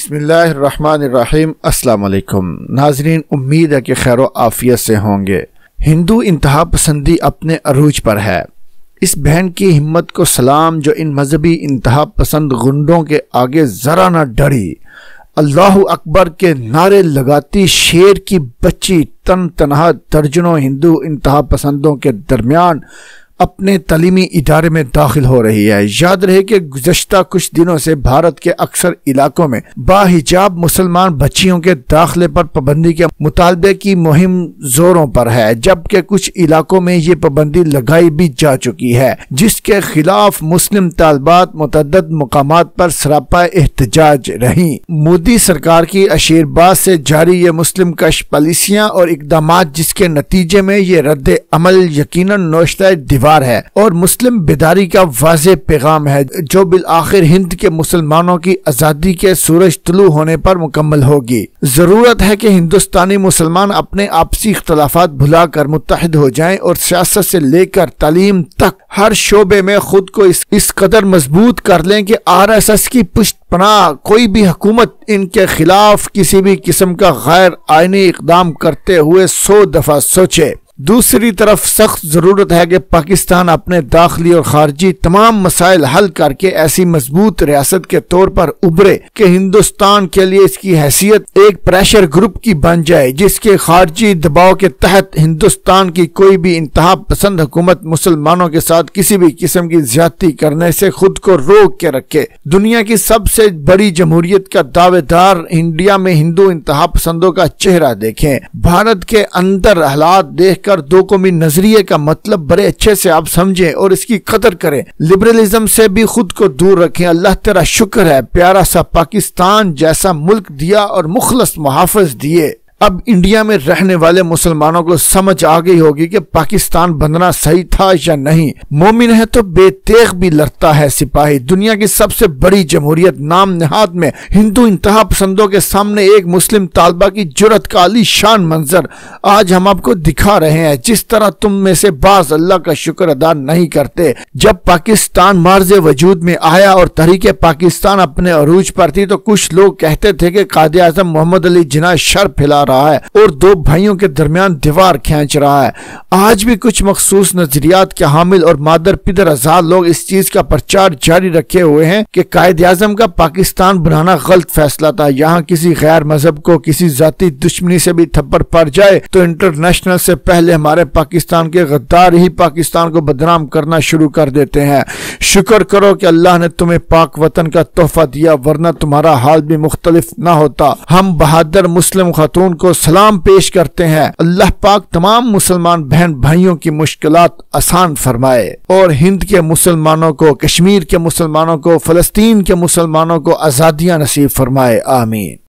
बसमीम् अल्लाम नाजरीन उम्मीद है कि खैर आफियत से होंगे हिंदू इंतहा पसंदी अपने अरूज पर है इस बहन की हिम्मत को सलाम जो इन मजहबी इंतहा पसंद गुंडों के आगे ज़रा ना डरी अल्लाह अकबर के नारे लगाती शेर की बच्ची तन तनहा दर्जनों हिंदू इंतहा पसंदों के दरमियान अपने तलीमी इदारे में दाखिल हो रही है याद रहे कि गुजशत कुछ दिनों से भारत के अक्सर इलाकों में बाहिजाब मुसलमान बच्चियों के दाखिले पर पाबंदी के मुतालबे की मुहिम जोरों पर है जबकि कुछ इलाकों में ये पाबंदी लगाई भी जा चुकी है जिसके खिलाफ मुस्लिम तालबात मुतद मकाम पर सरापा एहतजाज रही मोदी सरकार की आशीर्वाद से जारी ये मुस्लिम कश पॉलिसियाँ और इकदाम जिसके नतीजे में ये रद्द अमल यकीन नोशत दीवार गवार है और मुस्लिम बेदारी का वाज पैगाम है जो बिल आखिर हिंद के मुसलमानों की आज़ादी के सूरज तलु होने पर मुकम्मल होगी जरूरत है कि हिंदुस्तानी मुसलमान अपने आपसी इख्तलाफा भुला कर मुतहद हो जाए और सियासत से लेकर तालीम तक हर शोबे में खुद को इस, इस कदर मजबूत कर लें कि आर एस एस की पुष्ट पना कोई भी हुकूमत इनके खिलाफ किसी भी किस्म का गैर आइनी इकदाम करते हुए सौ दफा सोचे दूसरी तरफ सख्त ज़रूरत है कि पाकिस्तान अपने दाखिली और खारजी तमाम मसाइल हल करके ऐसी मजबूत रियासत के तौर पर उभरे कि हिंदुस्तान के लिए इसकी हैसियत एक प्रेशर ग्रुप की बन जाए जिसके खारजी दबाव के तहत हिंदुस्तान की कोई भी इंतहा पसंद हुकूमत मुसलमानों के साथ किसी भी किस्म की ज्यादती करने से खुद को रोक के रखे दुनिया की सबसे बड़ी जमहूरियत का दावेदार इंडिया में हिंदू इंतहा पसंदों का चेहरा देखे भारत के अंदर हालात देख कर दो कौमी नजरिए का मतलब बड़े अच्छे से आप समझें और इसकी कदर करें लिबरलिज्म से भी खुद को दूर रखें अल्लाह तेरा शुक्र है प्यारा सा पाकिस्तान जैसा मुल्क दिया और मुखलस मुहाफ़ दिए अब इंडिया में रहने वाले मुसलमानों को समझ आ गई होगी कि पाकिस्तान बनना सही था या नहीं मोमिन है तो बेतेख भी लड़ता है सिपाही दुनिया की सबसे बड़ी जमहूरियत नाम नहाद में हिंदू इंतहा पसंदों के सामने एक मुस्लिम तालबा की जुरत का अली शान मंजर आज हम आपको दिखा रहे हैं जिस तरह तुम में से बाज अल्लाह का शुक्र अदा नहीं करते जब पाकिस्तान मार्ज वजूद में आया और तहरीक पाकिस्तान अपने अरूज पर थी तो कुछ लोग कहते थे कि कादे आजम मोहम्मद अली जिना शर फैला रहा है और दो भाइयों के दरमियान दीवार खींच रहा है आज भी कुछ मखसूस नजरियात के हामिल और मादर पिदर हजार लोग इस चीज का प्रचार जारी रखे हुए हैं कि कायद आजम का पाकिस्तान बनाना गलत फैसला था यहाँ किसी गैर मजहब को किसी जाति दुश्मनी से भी थप्पड़ पड़ जाए तो इंटरनेशनल से पहले हमारे पाकिस्तान के गद्दार ही पाकिस्तान को बदनाम करना शुरू कर देते हैं शुक्र करो कि अल्लाह ने तुम्हें पाक वतन का तोहफा दिया वरना तुम्हारा हाल भी मुख्तलिफ ना होता हम बहादुर मुस्लिम खातून को सलाम पेश करते हैं अल्लाह पाक तमाम मुसलमान बहन भाइयों की मुश्किल आसान फरमाए और हिंद के मुसलमानों को कश्मीर के मुसलमानों को फलस्तीन के मुसलमानों को आज़ादियाँ नसीब फरमाए आमीन